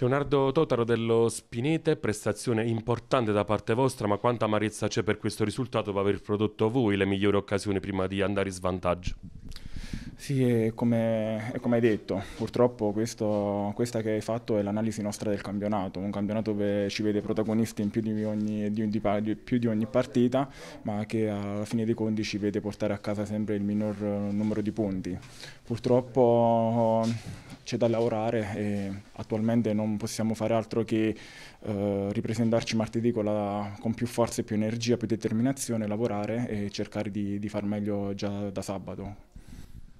Leonardo Totaro dello Spinete, prestazione importante da parte vostra, ma quanta amarezza c'è per questo risultato per aver prodotto voi le migliori occasioni prima di andare in svantaggio? Sì, è come, è come hai detto, purtroppo questo, questa che hai fatto è l'analisi nostra del campionato, un campionato che ci vede protagonisti in più di, ogni, di, di, di, più di ogni partita, ma che alla fine dei conti ci vede portare a casa sempre il minor eh, numero di punti. Purtroppo eh, c'è da lavorare e attualmente non possiamo fare altro che eh, ripresentarci martedì con, la, con, più forza più energia, più determinazione, lavorare e cercare di, di far meglio già da sabato.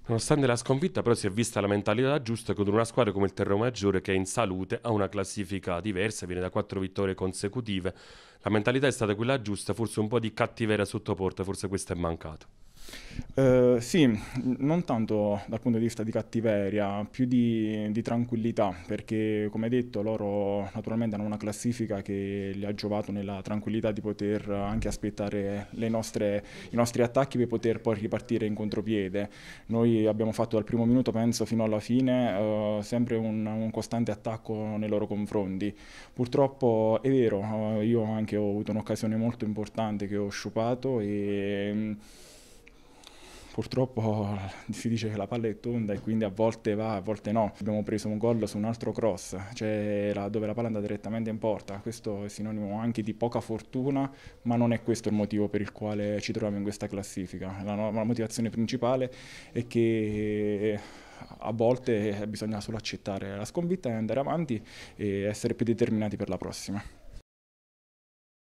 Nonostante la sconfitta, però, si è vista la mentalità giusta con una squadra come il Terreo Maggiore, che è in salute, ha una classifica diversa, viene da quattro vittorie consecutive. La mentalità è stata quella giusta, forse un po' di cattiveria sottoporta, forse questo è mancato. Eh, sì, non tanto dal punto di vista di cattiveria, più di, di, tranquillità, perché come detto loro naturalmente hanno una classifica che li ha giovato nella tranquillità di poter anche aspettare nostre, i nostri attacchi per poter poi ripartire in contropiede. Noi abbiamo fatto dal primo minuto, penso, fino alla fine uh, sempre un, un, costante attacco nei loro confronti. Purtroppo è vero, uh, io anche ho avuto un'occasione molto importante che ho sciupato e... Um, purtroppo si dice che la palla è tonda e quindi a volte va, a volte no. Abbiamo preso un gol su un altro cross, cioè dove la palla è andata direttamente in porta. Questo è sinonimo anche di poca fortuna, ma non è questo il motivo per il quale ci troviamo in questa classifica. La, la motivazione principale è che eh, a volte bisogna solo accettare la sconfitta e andare avanti e essere più determinati per la prossima.